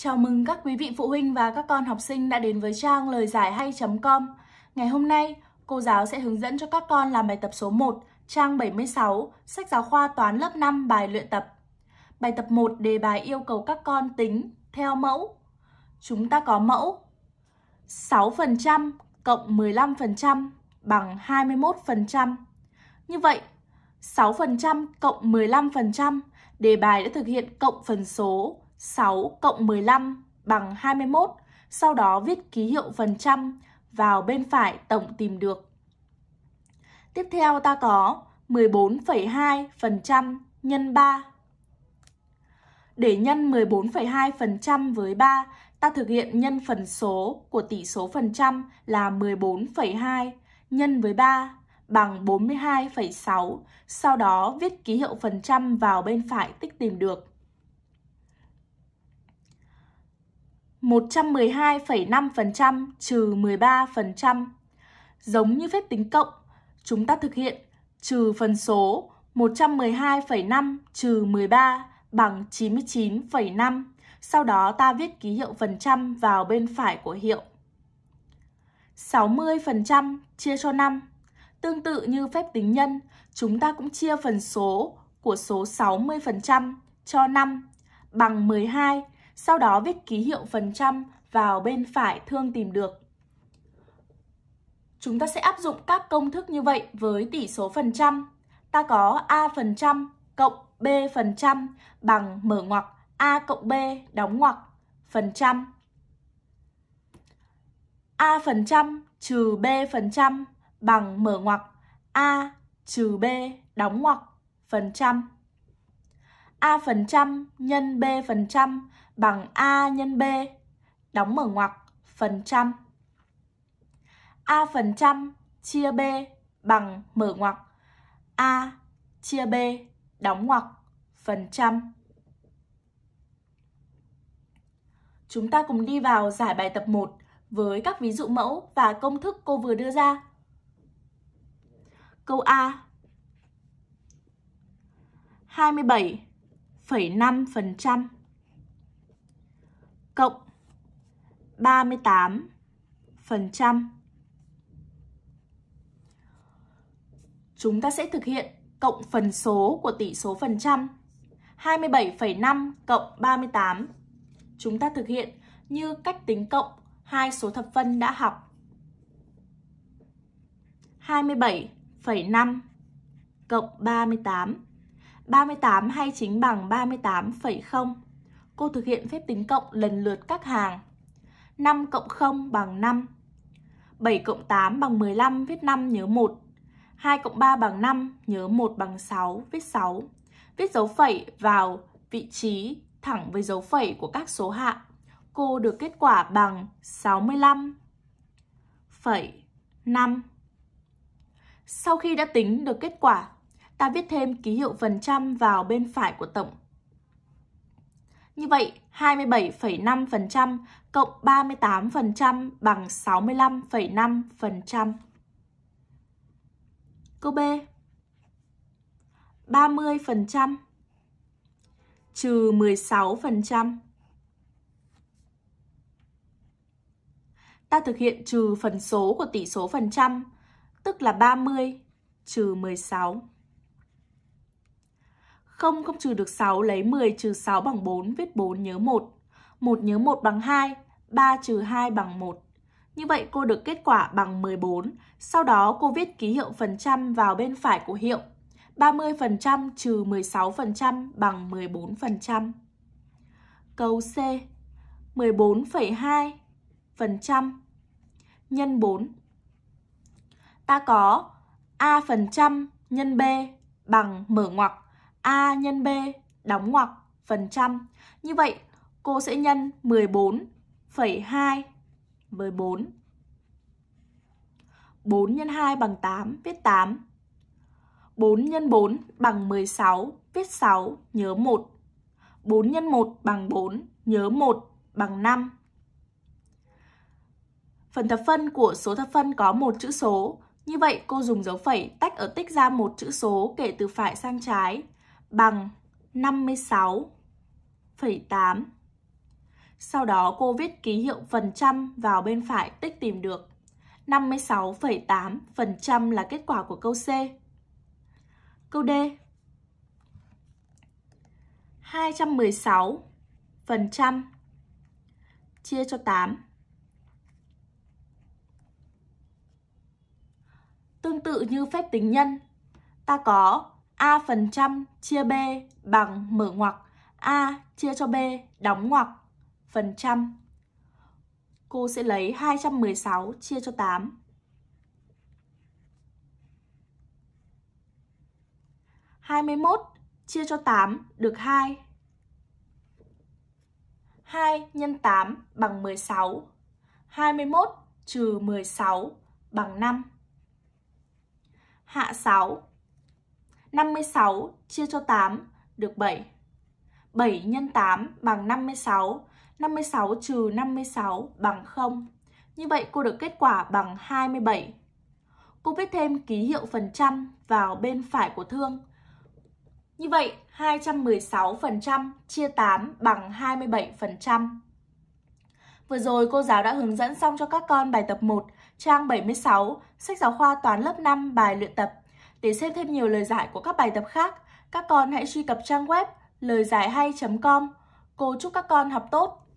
Chào mừng các quý vị phụ huynh và các con học sinh đã đến với trang lời giải hay.com. Ngày hôm nay, cô giáo sẽ hướng dẫn cho các con làm bài tập số 1, trang 76, sách giáo khoa toán lớp 5 bài luyện tập. Bài tập 1 đề bài yêu cầu các con tính theo mẫu. Chúng ta có mẫu 6% cộng 15% bằng 21%. Như vậy, 6% cộng 15%, đề bài đã thực hiện cộng phần số 6 cộng 15 bằng 21, sau đó viết ký hiệu phần trăm vào bên phải tổng tìm được. Tiếp theo ta có 14,2% nhân 3. Để nhân 14,2% với 3, ta thực hiện nhân phần số của tỷ số phần trăm là 14,2 nhân với 3 bằng 42,6, sau đó viết ký hiệu phần trăm vào bên phải tích tìm được. 112,5% trừ 13%. Giống như phép tính cộng, chúng ta thực hiện trừ phần số 112,5 trừ 13 bằng 99,5. Sau đó ta viết ký hiệu phần trăm vào bên phải của hiệu. 60% chia cho 5. Tương tự như phép tính nhân, chúng ta cũng chia phần số của số 60% cho 5 bằng 12 sau đó viết ký hiệu phần trăm vào bên phải thương tìm được. Chúng ta sẽ áp dụng các công thức như vậy với tỷ số phần trăm. Ta có A phần trăm cộng B phần trăm bằng mở ngoặc A cộng B đóng ngoặc phần trăm. A phần trăm trừ B phần trăm bằng mở ngoặc A trừ B đóng ngoặc phần trăm. A phần trăm nhân B phần trăm bằng A nhân B, đóng mở ngoặc, phần trăm. A phần trăm chia B bằng mở ngoặc A chia B đóng ngoặc phần trăm. Chúng ta cùng đi vào giải bài tập 1 với các ví dụ mẫu và công thức cô vừa đưa ra. Câu A 27,5% cộng 38 phần trăm. Chúng ta sẽ thực hiện cộng phần số của tỷ số phần trăm 27,5 cộng 38. Chúng ta thực hiện như cách tính cộng hai số thập phân đã học. 27,5 cộng 38. 38 hay chính bằng 38,0. Cô thực hiện phép tính cộng lần lượt các hàng. 5 cộng 0 bằng 5. 7 cộng 8 bằng 15, viết 5 nhớ 1. 2 cộng 3 bằng 5, nhớ 1 bằng 6, viết 6. Viết dấu phẩy vào vị trí thẳng với dấu phẩy của các số hạng. Cô được kết quả bằng phẩy 65,5. Sau khi đã tính được kết quả, ta viết thêm ký hiệu phần trăm vào bên phải của tổng như vậy 27,5% cộng 38% bằng 65,5%. Câu B 30% trừ 16%. Ta thực hiện trừ phần số của tỷ số phần trăm, tức là 30 trừ 16. 0 không trừ được 6 lấy 10 trừ 6 bằng 4, viết 4 nhớ 1. 1 nhớ 1 bằng 2, 3 trừ 2 bằng 1. Như vậy cô được kết quả bằng 14. Sau đó cô viết ký hiệu phần trăm vào bên phải của hiệu. 30% trừ 16% bằng 14%. Câu C. 14,2% nhân 4. Ta có A% nhân B bằng mở ngoặc A nhân B đóng ngoặc phần trăm. Như vậy cô sẽ nhân 14,2 với 4. 4 x 2 bằng 8 viết 8. 4 x 4 bằng 16 viết 6 nhớ 1. 4 x 1 bằng 4 nhớ 1 bằng 5. Phần thập phân của số thập phân có một chữ số. Như vậy cô dùng dấu phẩy tách ở tích ra một chữ số kể từ phải sang trái bằng 56,8. Sau đó cô viết ký hiệu phần trăm vào bên phải tích tìm được. 56,8% là kết quả của câu C. Câu D. 216% chia cho 8. Tương tự như phép tính nhân, ta có A phần trăm chia B bằng mở ngoặc A chia cho B đóng ngoặc phần trăm. Cô sẽ lấy 216 chia cho 8. 21 chia cho tám được hai. Hai nhân tám bằng mười sáu. Hai mươi 21 trừ mười sáu bằng năm. Hạ sáu. 56 chia cho 8 được 7. 7 x 8 bằng 56. 56 trừ 56 bằng 0. Như vậy cô được kết quả bằng 27. Cô viết thêm ký hiệu phần trăm vào bên phải của thương. Như vậy 216% chia 8 bằng 27%. Vừa rồi cô giáo đã hướng dẫn xong cho các con bài tập 1, trang 76, sách giáo khoa toán lớp 5 bài luyện tập để xem thêm nhiều lời giải của các bài tập khác, các con hãy truy cập trang web lời giải hay.com. Cô chúc các con học tốt!